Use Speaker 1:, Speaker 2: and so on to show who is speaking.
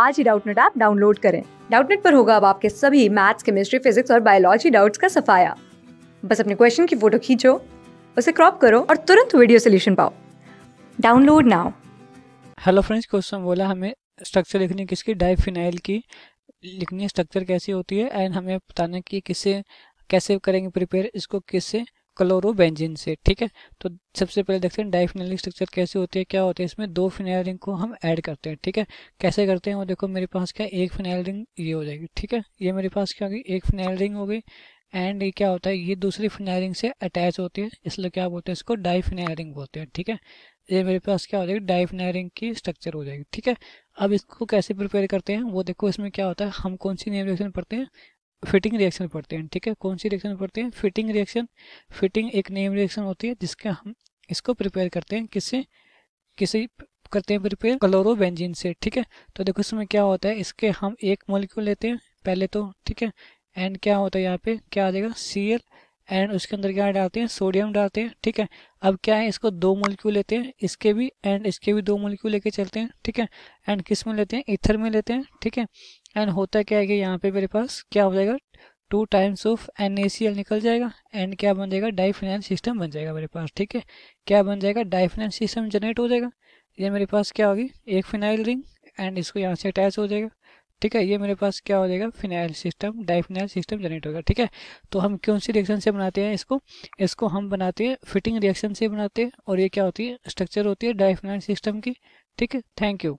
Speaker 1: आज ही Doubtnut app download करें डाउटनेट पर होगा अब आपके सभी मैथ्स केमिस्ट्री फिजिक्स और बायोलॉजी डाउट्स का सफाया बस अपने क्वेश्चन की फोटो खींचो उसे क्रॉप करो और तुरंत वीडियो सोल्यूशन
Speaker 2: पाओ download now hello friends question बोला हमें स्ट्रक्चर लिखनी है किसकी डाइफिनाइल की लिखनी है स्ट्रक्चर कैसी होती है एंड हमें बताना कि किसे कैसे करेंगे प्रिपेयर इसको किससे क्लोरोबेंजिन से ठीक है तो सबसे पहले देखते हैं डाइफिनाइल स्ट्रक्चर कैसे होती है क्या होते हैं इसमें दो फिनाइल रिंग को हम ऐड करते हैं ठीक है कैसे करते हैं वो देखो मेरे पास क्या एक फिनाइल रिंग ये हो जाएगी ठीक है ये मेरे पास क्या होगी एक फिनाइल रिंग हो गई एंड ये क्या होता है ये दूसरी फिनाइल रिंग से अटैच होती है इसलिए क्या बोलते हैं इसको डाइफिनाइल रिंग बोलते हैं ठीक है ये मेरे पास क्या हो जाएगी डाइफिनाइल रिंग की स्ट्रक्चर हो जाएगी ठीक है अब इसको कैसे प्रिपेयर करते हैं वो देखो इसमें क्या होता है हम कौन सी नेम रिएक्शन पढ़ते हैं फिटिंग रिएक्शन पढ़ते हैं ठीक है कौन सी रिएक्शन पढ़ते हैं फिटिंग रिएक्शन फिटिंग एक नेम रिएक्शन होती है जिसके हम इसको प्रिपेयर करते हैं किससे किसी करते हैं प्रिपेयर क्लोरोबेंजीन से ठीक है तो देखो इसमें क्या होता है इसके हम एक मोलिक्यूल लेते हैं पहले तो ठीक है एंड क्या होता है यहाँ पे क्या आ जाएगा सी एल एंड उसके अंदर क्या डालते हैं सोडियम डालते हैं ठीक है अब क्या है इसको दो मोलिक्यूल लेते हैं इसके भी एंड इसके भी दो मोलिक्यूल लेके चलते हैं ठीक है एंड किस में लेते हैं इथर में लेते हैं ठीक है एंड होता क्या है कि यहाँ पे मेरे पास क्या हो जाएगा two times of N A C L निकल जाएगा एंड क्या बन जाएगा डाई फाइनेंस सिस्टम बन जाएगा मेरे पास ठीक है क्या बन जाएगा डाई फाइनेंस सिस्टम जनरेट हो जाएगा ये मेरे पास क्या होगी एक फिनाइल रिंग एंड इसको यहाँ से अटैच हो जाएगा ठीक है ये मेरे पास क्या हो जाएगा phenyl system diphenyl system generate होगा ठीक है तो हम कौन सी रिएक्शन से बनाते हैं इसको इसको हम बनाते हैं फिटिंग रिएक्शन से बनाते हैं और ये क्या होती है स्ट्रक्चर होती है डाइफिनाइल सिस्टम की ठीक है थैंक यू